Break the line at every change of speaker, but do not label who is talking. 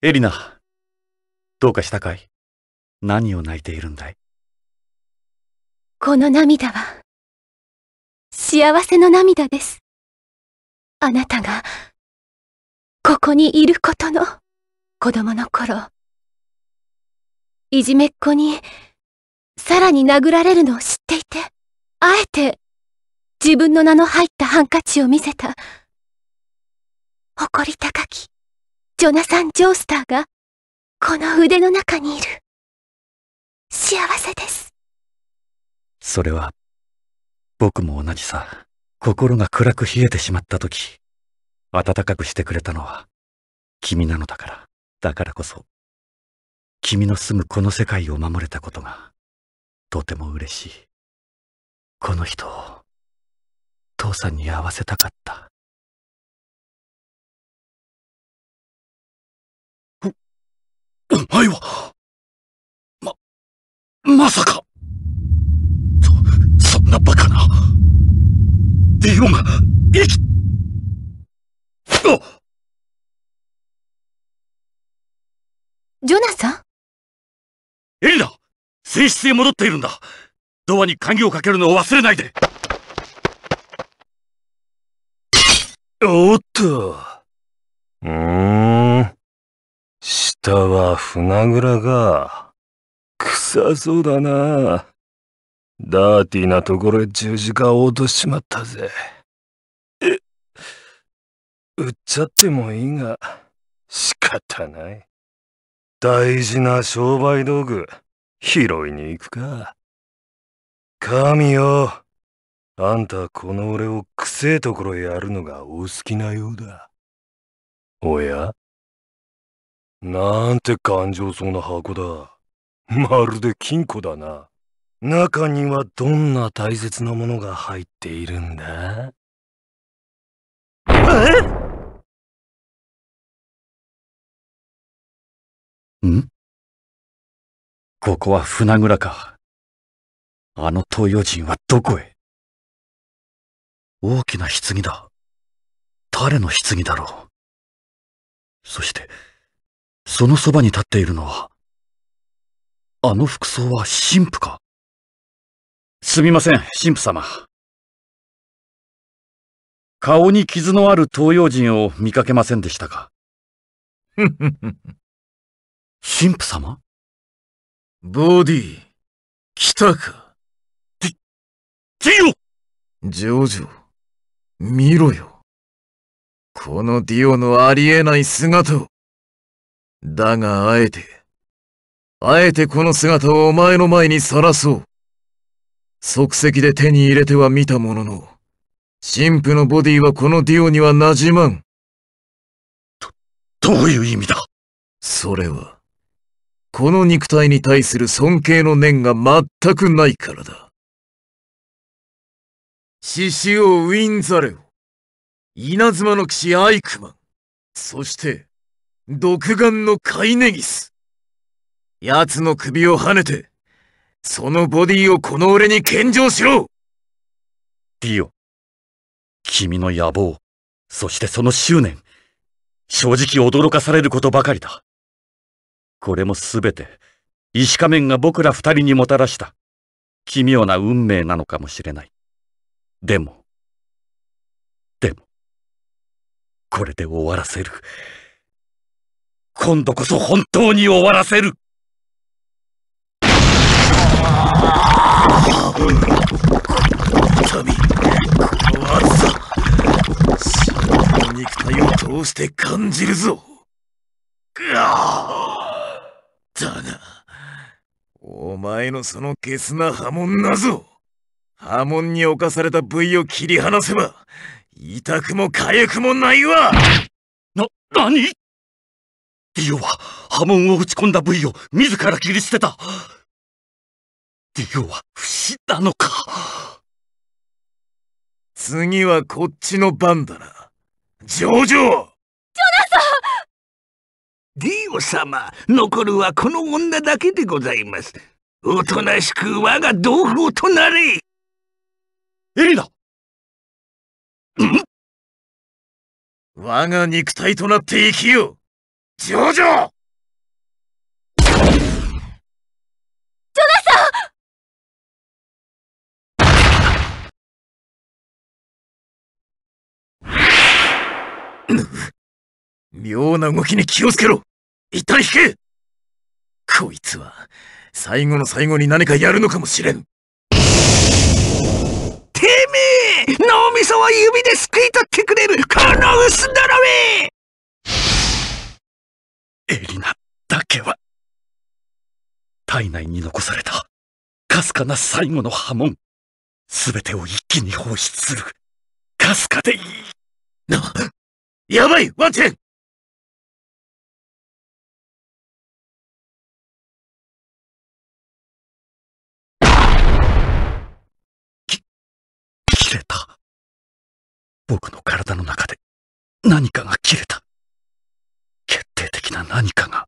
エリナ、どうかしたかい何を泣いているんだいこの涙は、幸せの涙です。あなたが、ここにいることの、子供の頃、いじめっ子に、さらに殴られるのを知っていて、あえて、自分の名の入ったハンカチを見せた、誇り高き、ジョナサン・ジョースターが、この腕の中にいる。幸せです。それは、僕も同じさ。心が暗く冷えてしまった時、暖かくしてくれたのは、君なのだから。だからこそ、君の住むこの世界を守れたことが、とても嬉しい。この人を、父さんに会わせたかった。前は、ま、まさか。そ、そんなバカな。ディオンが、生き、あジョナさんエリナ船
室へ戻っているんだドアに鍵をかけるのを忘れないでおっと。うん下は船蔵が臭そうだな。ダーティーなところへ十字架を落としちまっ
たぜ。え、売っちゃってもいいが、仕
方ない。大事な商売道具、拾いに行くか。神よ、あんたこの俺をくせえところへやるのがお好きなようだ。おやなんて頑丈そうな箱だ。まるで金庫だな。中にはどんな大切なものが入っているんだ
えんここは船蔵か。あの東洋人はどこへ大きな棺だ。誰の棺だろう。そして、そのそばに立っているのは、あの服装は神父かすみません、神父様。顔に傷のある東洋人を見かけませんでしたか 神父様ボディ、
来たか。て、てよジョジョ、見ろよ。このディオのありえない姿を。だがあえて、あえてこの姿をお前の前にさらそう。即席で手に入れては見たものの、神父のボディはこのディオには馴染まん。どういう意味だそれは、この肉体に対する尊敬の念が全くないからだ。獅子王ウィンザレオ、稲妻の騎士アイクマン、そして、独眼のカイネギス。奴の首を跳ねて、そのボディをこの俺に献上しろディオ、君の野望、そしてその執念、正直驚かされることばかりだ。これもすべて、石仮面が僕ら二人にもたらした、奇妙な運命なのかもしれない。でも、でも、これで終わらせる。今度こそ本当に終わらせるタミこの暑さ死の肉体を通して感じるぞだがお前のそのゲスな波紋なぞ波紋に侵された部位を切り離せば痛くも痒くもないわな、何ディオは波紋を打ち込んだ部位を自ら切り捨てたディオは不死なのか次はこっちの番だな。ジョジョジョナサンディオ様、残るはこの女だけでございます。おと
なしく我が同胞となれエリナん我が肉体となって生きようジョジョジョナサ
妙な動きに気をつけろ一旦引けこいつは、最後の最後に何かやるのかもしれん。てめえ脳みそ
は指ですくい取ってくれるこの薄だらめエリナだけは。体内に残された、かすかな最後の波紋。すべてを一気に放出する。かすかでいい。な、やばいワンチェン切れた。僕の体の中で何かが切れた。何かが